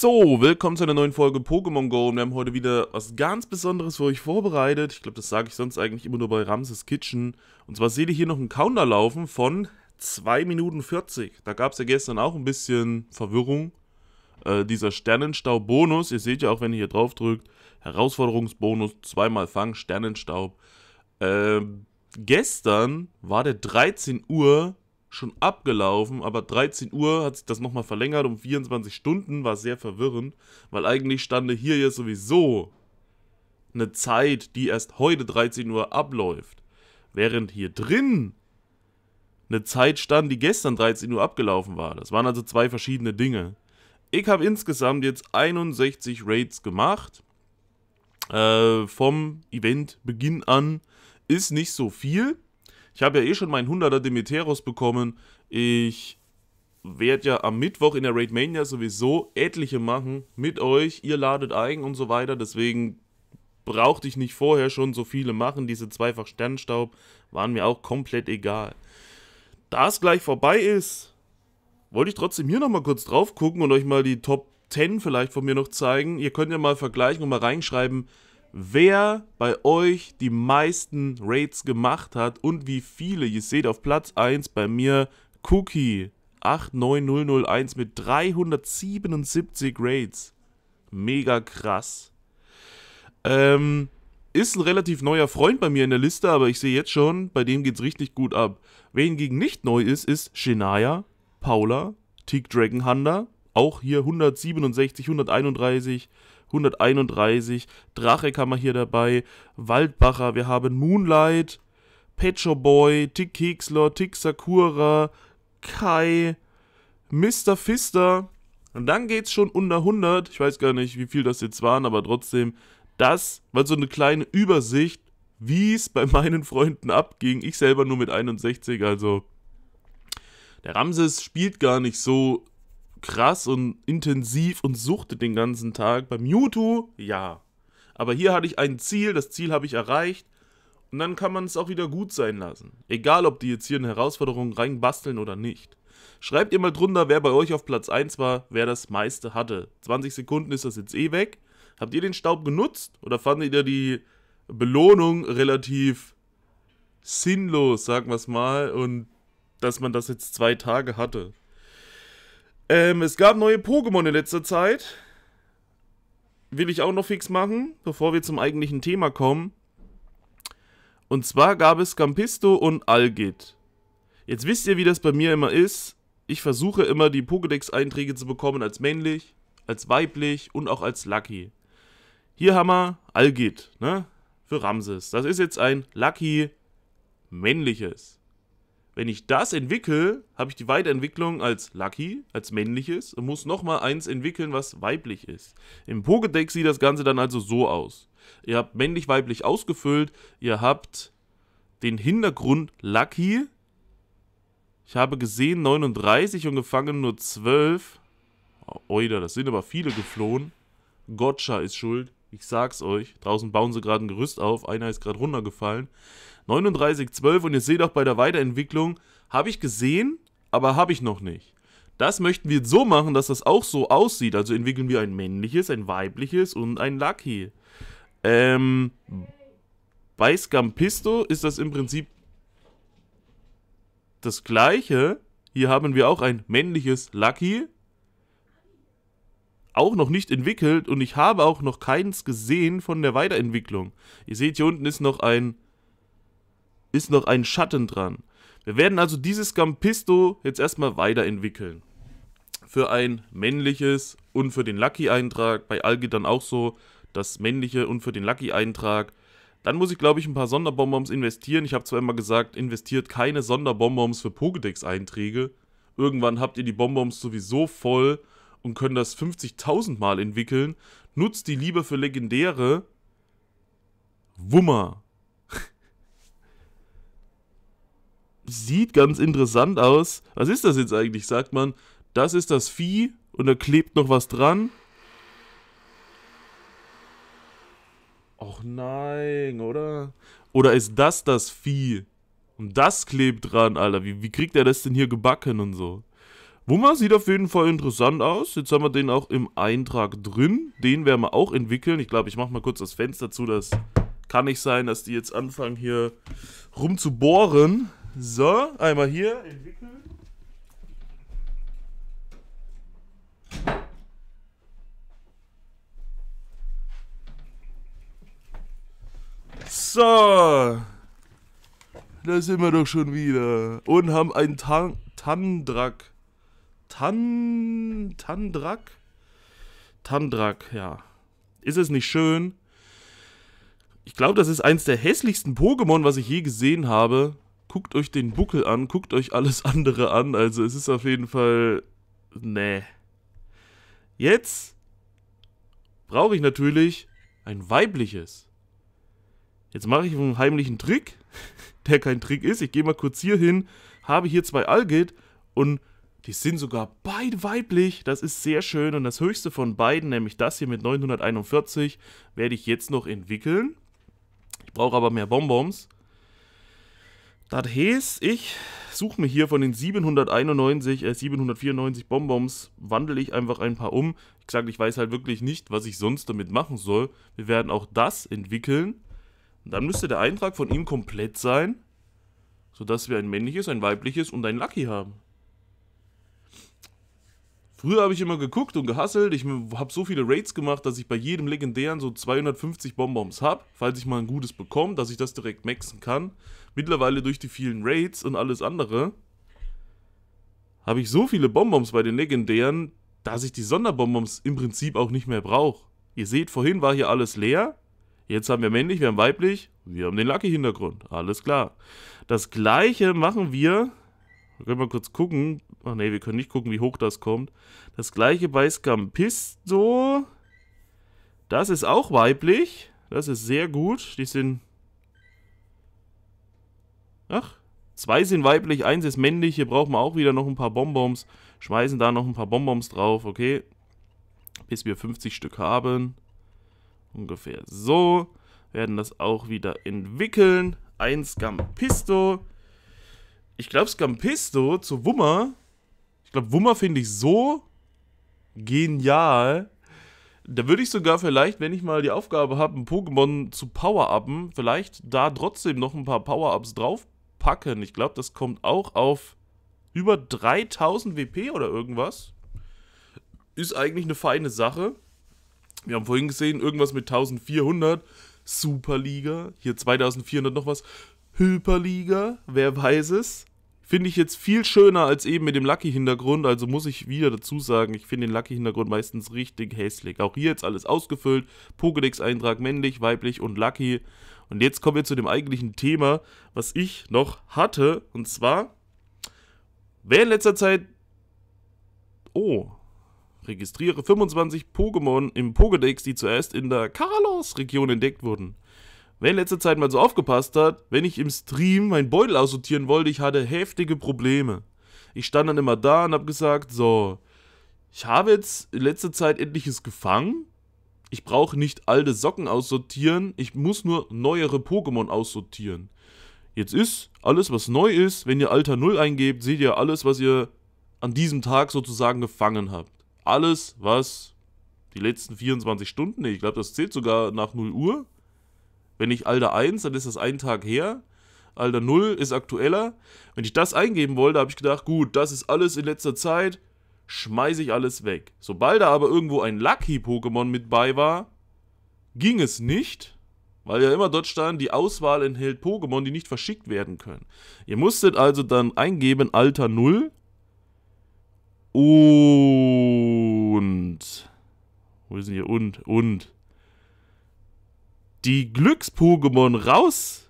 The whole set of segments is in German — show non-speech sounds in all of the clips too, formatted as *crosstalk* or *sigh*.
So, willkommen zu einer neuen Folge Pokémon Go und wir haben heute wieder was ganz Besonderes für euch vorbereitet. Ich glaube, das sage ich sonst eigentlich immer nur bei Ramses Kitchen. Und zwar seht ihr hier noch einen Counter laufen von 2 Minuten 40. Da gab es ja gestern auch ein bisschen Verwirrung. Äh, dieser Sternenstaub-Bonus, ihr seht ja auch, wenn ihr hier drauf drückt, Herausforderungsbonus, zweimal Fang, Sternenstaub. Äh, gestern war der 13 Uhr schon abgelaufen, aber 13 Uhr hat sich das nochmal verlängert um 24 Stunden, war sehr verwirrend, weil eigentlich stande hier ja sowieso eine Zeit, die erst heute 13 Uhr abläuft, während hier drin eine Zeit stand, die gestern 13 Uhr abgelaufen war. Das waren also zwei verschiedene Dinge. Ich habe insgesamt jetzt 61 Raids gemacht. Äh, vom Eventbeginn an ist nicht so viel. Ich habe ja eh schon meinen 100er Demeteros bekommen. Ich werde ja am Mittwoch in der Raid Mania sowieso etliche machen mit euch. Ihr ladet ein und so weiter. Deswegen brauchte ich nicht vorher schon so viele machen. Diese zweifach Sternstaub waren mir auch komplett egal. Da es gleich vorbei ist, wollte ich trotzdem hier nochmal kurz drauf gucken und euch mal die Top 10 vielleicht von mir noch zeigen. Ihr könnt ja mal vergleichen und mal reinschreiben, wer bei euch die meisten Raids gemacht hat und wie viele. Ihr seht auf Platz 1 bei mir Cookie 89001 mit 377 Raids. Mega krass. Ähm, ist ein relativ neuer Freund bei mir in der Liste, aber ich sehe jetzt schon, bei dem geht es richtig gut ab. Wer hingegen nicht neu ist, ist Shania, Paula, Teak Dragon Hunter, auch hier 167, 131, 131, Drache haben wir hier dabei, Waldbacher, wir haben Moonlight, Pecho Boy, Tick Keksler, Tick Sakura, Kai, Mr. Fister. Und dann geht's schon unter 100. Ich weiß gar nicht, wie viel das jetzt waren, aber trotzdem das war so eine kleine Übersicht, wie es bei *laughs* meinen Freunden abging. Ich selber nur mit 61, also der Ramses spielt gar nicht so krass und intensiv und suchte den ganzen Tag. Beim Mewtwo, ja. Aber hier hatte ich ein Ziel, das Ziel habe ich erreicht. Und dann kann man es auch wieder gut sein lassen. Egal, ob die jetzt hier eine Herausforderung reinbasteln oder nicht. Schreibt ihr mal drunter, wer bei euch auf Platz 1 war, wer das meiste hatte. 20 Sekunden ist das jetzt eh weg. Habt ihr den Staub genutzt oder fandet ihr die Belohnung relativ sinnlos, sagen wir es mal, und dass man das jetzt zwei Tage hatte? Ähm, es gab neue Pokémon in letzter Zeit. Will ich auch noch fix machen, bevor wir zum eigentlichen Thema kommen. Und zwar gab es Campisto und Algit. Jetzt wisst ihr, wie das bei mir immer ist. Ich versuche immer, die Pokédex-Einträge zu bekommen als männlich, als weiblich und auch als Lucky. Hier haben wir Algit, ne? Für Ramses. Das ist jetzt ein Lucky männliches. Wenn ich das entwickle, habe ich die Weiterentwicklung als Lucky, als männliches und muss nochmal eins entwickeln, was weiblich ist. Im Pokédex sieht das Ganze dann also so aus. Ihr habt männlich-weiblich ausgefüllt, ihr habt den Hintergrund Lucky. Ich habe gesehen 39 und gefangen nur 12. Oida, das sind aber viele geflohen. Gotcha ist schuld. Ich sag's euch. Draußen bauen sie gerade ein Gerüst auf. Einer ist gerade runtergefallen. 39,12 und ihr seht auch bei der Weiterentwicklung, habe ich gesehen, aber habe ich noch nicht. Das möchten wir so machen, dass das auch so aussieht. Also entwickeln wir ein männliches, ein weibliches und ein Lucky. Ähm, bei Scampisto ist das im Prinzip das gleiche. Hier haben wir auch ein männliches Lucky auch noch nicht entwickelt und ich habe auch noch keins gesehen von der Weiterentwicklung. Ihr seht, hier unten ist noch ein, ist noch ein Schatten dran. Wir werden also dieses Gampisto jetzt erstmal weiterentwickeln. Für ein männliches und für den Lucky-Eintrag, bei Alge dann auch so, das männliche und für den Lucky-Eintrag. Dann muss ich, glaube ich, ein paar Sonderbonbons investieren. Ich habe zwar immer gesagt, investiert keine Sonderbonbons für Pokédex-Einträge. Irgendwann habt ihr die Bonbons sowieso voll und können das 50.000 Mal entwickeln, nutzt die lieber für Legendäre. Wummer. *laughs* Sieht ganz interessant aus. Was ist das jetzt eigentlich, sagt man? Das ist das Vieh und da klebt noch was dran. Och nein, oder? Oder ist das das Vieh? Und das klebt dran, Alter. Wie, wie kriegt er das denn hier gebacken und so? Wummer sieht auf jeden Fall interessant aus. Jetzt haben wir den auch im Eintrag drin. Den werden wir auch entwickeln. Ich glaube, ich mache mal kurz das Fenster zu. Das kann nicht sein, dass die jetzt anfangen, hier rumzubohren. So, einmal hier entwickeln. So, da sind wir doch schon wieder und haben einen Tan Tandrak Tan, Tandrak? Tandrak, ja. Ist es nicht schön? Ich glaube, das ist eins der hässlichsten Pokémon, was ich je gesehen habe. Guckt euch den Buckel an, guckt euch alles *laughs* andere an. Also es ist auf jeden Fall... Nee. Jetzt brauche ich natürlich ein weibliches. Jetzt mache ich einen heimlichen Trick, *laughs* der kein Trick ist. Ich gehe mal kurz hier hin, habe hier zwei Algit und die sind sogar beide weiblich. Das ist sehr schön. Und das höchste von beiden, nämlich das hier mit 941, werde ich jetzt noch entwickeln. Ich brauche aber mehr Bonbons. Das heißt, ich suche mir hier von den 791, äh 794 Bonbons, wandle ich einfach ein paar um. Ich sage, ich weiß halt wirklich nicht, was ich sonst damit machen soll. Wir werden auch das entwickeln. Und dann müsste der Eintrag von ihm komplett sein, sodass wir ein männliches, ein weibliches und ein Lucky haben. Früher habe ich immer geguckt und gehasselt. Ich habe so viele Raids gemacht, dass ich bei jedem legendären so 250 Bonbons habe, falls ich mal ein gutes bekomme, dass ich das direkt maxen kann. Mittlerweile durch die vielen Raids und alles andere habe ich so viele Bonbons bei den legendären, dass ich die Sonderbonbons im Prinzip auch nicht mehr brauche. Ihr seht, vorhin war hier alles leer. Jetzt haben wir männlich, wir haben weiblich, wir haben den Lucky-Hintergrund. Alles klar. Das gleiche machen wir wir können mal kurz gucken. Ach ne, wir können nicht gucken, wie hoch das kommt. Das gleiche bei Scampisto. Das ist auch weiblich. Das ist sehr gut. Die sind... Ach, zwei sind weiblich, eins ist männlich. Hier brauchen wir auch wieder noch ein paar Bonbons. Schmeißen da noch ein paar Bonbons drauf, okay. Bis wir 50 Stück haben. Ungefähr so. Werden das auch wieder entwickeln. Ein Scampisto. Pisto ich glaube Scampisto zu Wummer. Ich glaube, Wummer finde ich so genial. Da würde ich sogar vielleicht, wenn ich mal die Aufgabe habe, ein Pokémon zu Power-Uppen, vielleicht da trotzdem noch ein paar Power-Ups draufpacken. Ich glaube, das kommt auch auf über 3000 WP oder irgendwas. Ist eigentlich eine feine Sache. Wir haben vorhin gesehen, irgendwas mit 1400. Superliga. Hier 2400 noch was. Hyperliga, wer weiß es. Finde ich jetzt viel schöner als eben mit dem Lucky-Hintergrund. Also muss ich wieder dazu sagen, ich finde den Lucky-Hintergrund meistens richtig hässlich. Auch hier jetzt alles ausgefüllt. Pokédex-Eintrag männlich, weiblich und Lucky. Und jetzt kommen wir zu dem eigentlichen Thema, was ich noch hatte. Und zwar, wer in letzter Zeit... Oh, registriere 25 Pokémon im Pokédex, die zuerst in der carlos region entdeckt wurden. Wer in letzter Zeit mal so aufgepasst hat, wenn ich im Stream meinen Beutel aussortieren wollte, ich hatte heftige Probleme. Ich stand dann immer da und habe gesagt, so, ich habe jetzt in letzter Zeit endliches gefangen. Ich brauche nicht alte Socken aussortieren, ich muss nur neuere Pokémon aussortieren. Jetzt ist alles, was neu ist, wenn ihr Alter 0 eingebt, seht ihr alles, was ihr an diesem Tag sozusagen gefangen habt. Alles, was die letzten 24 Stunden, ich glaube, das zählt sogar nach 0 Uhr, wenn ich Alter 1, dann ist das einen Tag her. Alter 0 ist aktueller. Wenn ich das eingeben wollte, habe ich gedacht, gut, das ist alles in letzter Zeit, schmeiße ich alles weg. Sobald da aber irgendwo ein Lucky-Pokémon mit bei war, ging es nicht, weil ja immer dort stand, die Auswahl enthält Pokémon, die nicht verschickt werden können. Ihr musstet also dann eingeben Alter 0 und... Wo ist denn hier und? Und die Glücks-Pokémon raus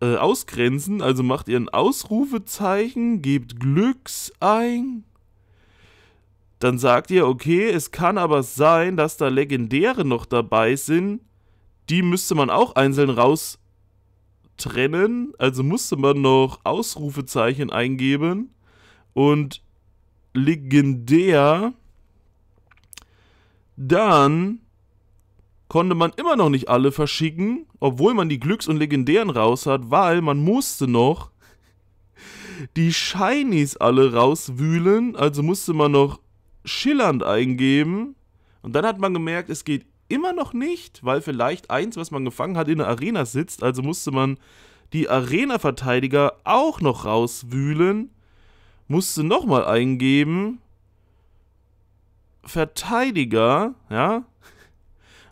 äh, ausgrenzen. Also macht ihr ein Ausrufezeichen, gebt Glücks ein. Dann sagt ihr, okay, es kann aber sein, dass da Legendäre noch dabei sind. Die müsste man auch einzeln raustrennen. Also musste man noch Ausrufezeichen eingeben. Und legendär. Dann konnte man immer noch nicht alle verschicken, obwohl man die Glücks- und Legendären raus hat, weil man musste noch die Shinies alle rauswühlen, also musste man noch schillernd eingeben. Und dann hat man gemerkt, es geht immer noch nicht, weil vielleicht eins, was man gefangen hat, in der Arena sitzt, also musste man die Arena-Verteidiger auch noch rauswühlen, musste nochmal eingeben. Verteidiger, ja,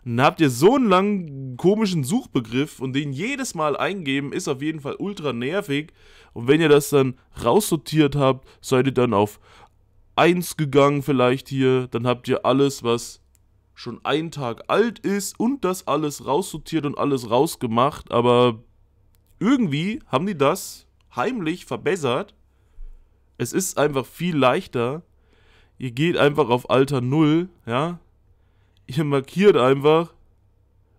dann habt ihr so einen langen komischen Suchbegriff und den jedes Mal eingeben ist auf jeden Fall ultra nervig. Und wenn ihr das dann raussortiert habt, seid ihr dann auf 1 gegangen vielleicht hier. Dann habt ihr alles, was schon einen Tag alt ist und das alles raussortiert und alles rausgemacht. Aber irgendwie haben die das heimlich verbessert. Es ist einfach viel leichter. Ihr geht einfach auf Alter 0, ja, Ihr markiert einfach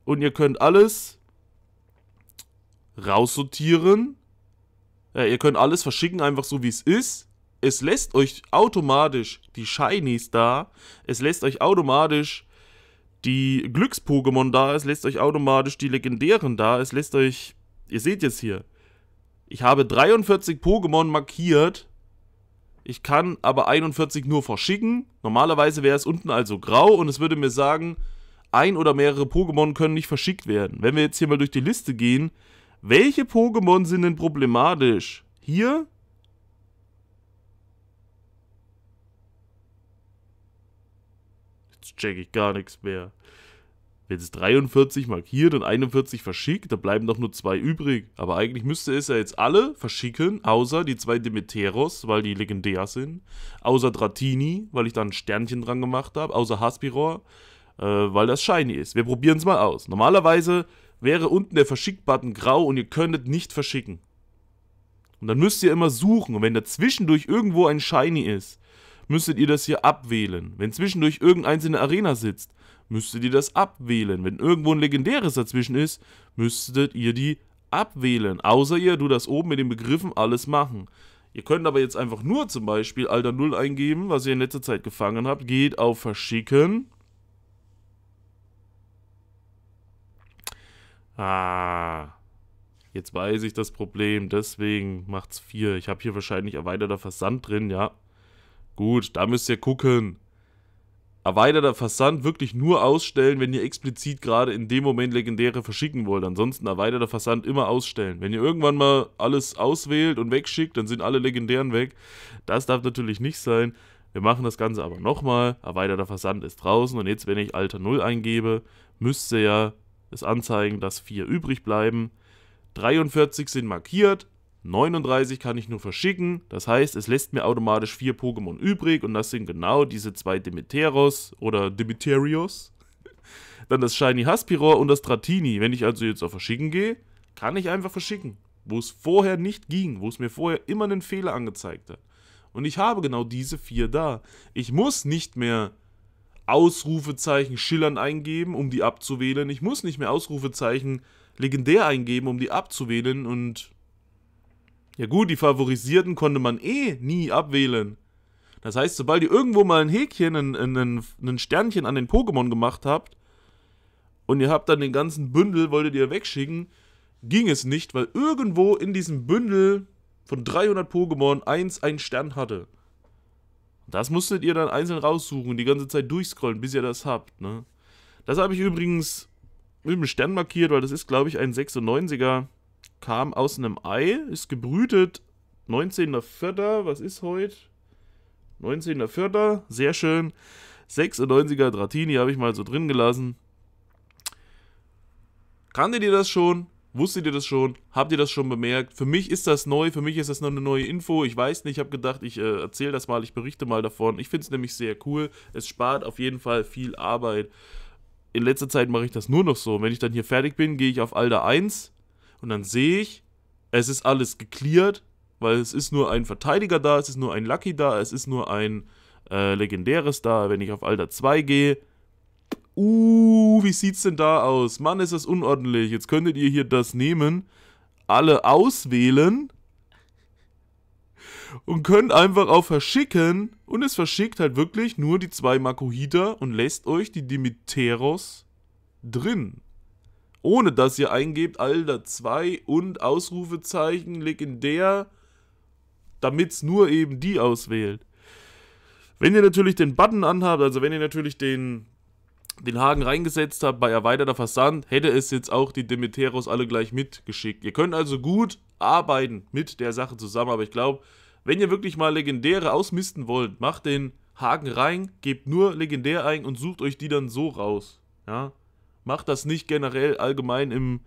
und ihr könnt alles raussortieren. Ja, ihr könnt alles verschicken, einfach so wie es ist. Es lässt euch automatisch die Shinies da. Es lässt euch automatisch die Glücks-Pokémon da. Es lässt euch automatisch die Legendären da. Es lässt euch... Ihr seht jetzt hier. Ich habe 43 Pokémon markiert ich kann aber 41 nur verschicken. Normalerweise wäre es unten also grau und es würde mir sagen, ein oder mehrere Pokémon können nicht verschickt werden. Wenn wir jetzt hier mal durch die Liste gehen, welche Pokémon sind denn problematisch? Hier? Jetzt check ich gar nichts mehr. Wenn es 43 markiert und 41 verschickt, da bleiben doch nur zwei übrig. Aber eigentlich müsste es ja jetzt alle verschicken, außer die zwei Demeteros, weil die legendär sind. Außer Dratini, weil ich da ein Sternchen dran gemacht habe. Außer Haspiror, äh, weil das shiny ist. Wir probieren es mal aus. Normalerweise wäre unten der Verschick-Button grau und ihr könntet nicht verschicken. Und dann müsst ihr immer suchen. Und wenn da zwischendurch irgendwo ein Shiny ist, müsstet ihr das hier abwählen. Wenn zwischendurch irgendeins in der Arena sitzt, müsstet ihr das abwählen. Wenn irgendwo ein legendäres dazwischen ist, müsstet ihr die abwählen. Außer ihr tut das oben mit den Begriffen alles machen. Ihr könnt aber jetzt einfach nur zum Beispiel Alter 0 eingeben, was ihr in letzter Zeit gefangen habt. Geht auf Verschicken. Ah. Jetzt weiß ich das Problem, deswegen macht's 4. Ich habe hier wahrscheinlich erweiterter Versand drin, ja. Gut, da müsst ihr gucken erweiterter Versand wirklich nur ausstellen, wenn ihr explizit gerade in dem Moment Legendäre verschicken wollt. Ansonsten erweiterter Versand immer ausstellen. Wenn ihr irgendwann mal alles auswählt und wegschickt, dann sind alle Legendären weg. Das darf natürlich nicht sein. Wir machen das Ganze aber nochmal. Erweiterter Versand ist draußen und jetzt, wenn ich Alter 0 eingebe, müsste ja es anzeigen, dass 4 übrig bleiben. 43 sind markiert, 39 kann ich nur verschicken, das heißt, es lässt mir automatisch vier Pokémon übrig und das sind genau diese zwei Demeteros oder Demeterios. *laughs* Dann das Shiny Haspiror und das Dratini. Wenn ich also jetzt auf Verschicken gehe, kann ich einfach verschicken. Wo es vorher nicht ging, wo es mir vorher immer einen Fehler angezeigt hat. Und ich habe genau diese vier da. Ich muss nicht mehr Ausrufezeichen schillern eingeben, um die abzuwählen. Ich muss nicht mehr Ausrufezeichen legendär eingeben, um die abzuwählen und ja gut, die Favorisierten konnte man eh nie abwählen. Das heißt, sobald ihr irgendwo mal ein Häkchen, ein, ein, ein Sternchen an den Pokémon gemacht habt und ihr habt dann den ganzen Bündel, wolltet ihr wegschicken, ging es nicht, weil irgendwo in diesem Bündel von 300 Pokémon eins ein Stern hatte. Das musstet ihr dann einzeln raussuchen und die ganze Zeit durchscrollen, bis ihr das habt. Ne? Das habe ich übrigens mit einem Stern markiert, weil das ist, glaube ich, ein 96er kam aus einem Ei, ist gebrütet. 19.04., was ist heute? 19.04., sehr schön. 96er Dratini habe ich mal so drin gelassen. Kanntet ihr das schon? Wusstet ihr das schon? Habt ihr das schon bemerkt? Für mich ist das neu, für mich ist das noch eine neue Info. Ich weiß nicht, ich habe gedacht, ich äh, erzähle das mal, ich berichte mal davon. Ich finde es nämlich sehr cool. Es spart auf jeden Fall viel Arbeit. In letzter Zeit mache ich das nur noch so. Wenn ich dann hier fertig bin, gehe ich auf Alter 1, und dann sehe ich, es ist alles geklärt, weil es ist nur ein Verteidiger da, es ist nur ein Lucky da, es ist nur ein äh, Legendäres da, wenn ich auf Alter 2 gehe. Uh, wie sieht's denn da aus? Mann, ist das unordentlich. Jetzt könntet ihr hier das nehmen, alle auswählen und könnt einfach auf Verschicken und es verschickt halt wirklich nur die zwei Makuhita und lässt euch die Dimiteros drin ohne dass ihr eingebt, Alter 2 und Ausrufezeichen legendär, damit es nur eben die auswählt. Wenn ihr natürlich den Button anhabt, also wenn ihr natürlich den, den Haken reingesetzt habt bei erweiterter Versand, hätte es jetzt auch die Demeteros alle gleich mitgeschickt. Ihr könnt also gut arbeiten mit der Sache zusammen, aber ich glaube, wenn ihr wirklich mal Legendäre ausmisten wollt, macht den Haken rein, gebt nur Legendär ein und sucht euch die dann so raus. Ja, Macht das nicht generell allgemein im,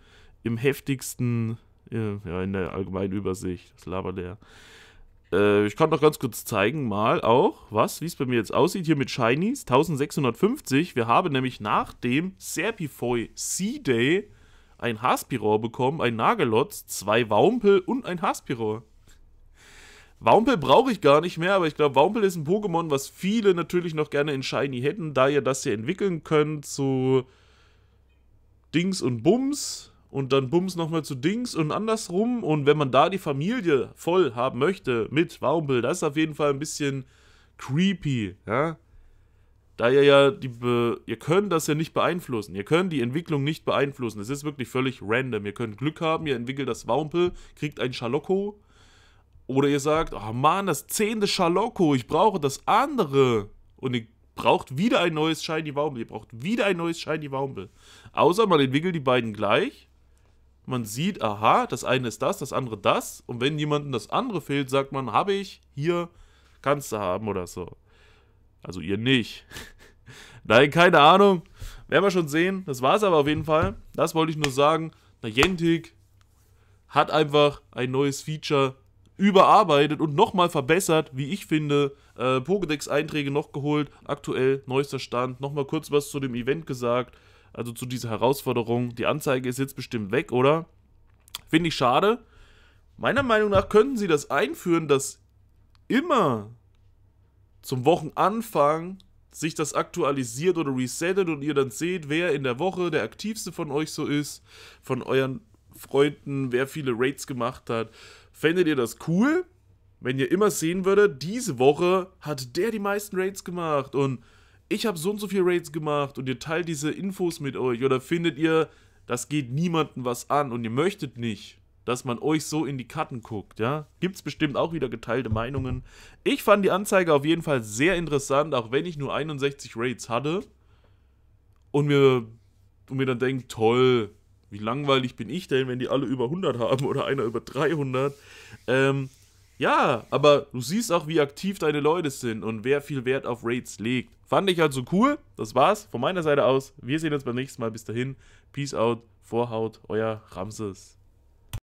im heftigsten, äh, ja, in der allgemeinen Übersicht. Das labert der. Äh, ich kann noch ganz kurz zeigen, mal auch, was, wie es bei mir jetzt aussieht. Hier mit Shinies 1650. Wir haben nämlich nach dem Serpifoy Sea day ein Haspirohr bekommen, ein Nagelotz, zwei Waumpel und ein Haspirohr. Waumpel brauche ich gar nicht mehr, aber ich glaube, Waumpel ist ein Pokémon, was viele natürlich noch gerne in Shiny hätten, da ihr das hier entwickeln könnt zu so Dings und Bums und dann Bums nochmal zu Dings und andersrum. Und wenn man da die Familie voll haben möchte mit Waumbill, das ist auf jeden Fall ein bisschen creepy, ja. Da ihr ja die Be ihr könnt das ja nicht beeinflussen. Ihr könnt die Entwicklung nicht beeinflussen. Es ist wirklich völlig random. Ihr könnt Glück haben, ihr entwickelt das Wampel, kriegt ein Schalocko. Oder ihr sagt, oh Mann, das zehnte Schalocko, ich brauche das andere. Und ihr braucht wieder ein neues Shiny Waumel. Ihr braucht wieder ein neues Shiny Waumel. Außer man entwickelt die beiden gleich. Man sieht, aha, das eine ist das, das andere das. Und wenn jemandem das andere fehlt, sagt man, habe ich, hier, kannst du haben oder so. Also ihr nicht. *laughs* Nein, keine Ahnung. Werden wir schon sehen. Das war es aber auf jeden Fall. Das wollte ich nur sagen. Na, Jentik hat einfach ein neues Feature überarbeitet und nochmal verbessert, wie ich finde. Äh, Pokédex-Einträge noch geholt, aktuell neuester Stand. Nochmal kurz was zu dem Event gesagt, also zu dieser Herausforderung. Die Anzeige ist jetzt bestimmt weg, oder? Finde ich schade. Meiner Meinung nach könnten sie das einführen, dass immer zum Wochenanfang sich das aktualisiert oder resettet und ihr dann seht, wer in der Woche der aktivste von euch so ist, von euren Freunden, wer viele Raids gemacht hat, Fändet ihr das cool, wenn ihr immer sehen würdet, diese Woche hat der die meisten Raids gemacht und ich habe so und so viele Raids gemacht und ihr teilt diese Infos mit euch oder findet ihr, das geht niemandem was an und ihr möchtet nicht, dass man euch so in die Karten guckt, ja? es bestimmt auch wieder geteilte Meinungen. Ich fand die Anzeige auf jeden Fall sehr interessant, auch wenn ich nur 61 Raids hatte und mir und mir dann denkt, toll, wie langweilig bin ich denn, wenn die alle über 100 haben oder einer über 300? Ähm, ja, aber du siehst auch, wie aktiv deine Leute sind und wer viel Wert auf Raids legt. Fand ich also cool. Das war's von meiner Seite aus. Wir sehen uns beim nächsten Mal. Bis dahin. Peace out. Vorhaut. Euer Ramses.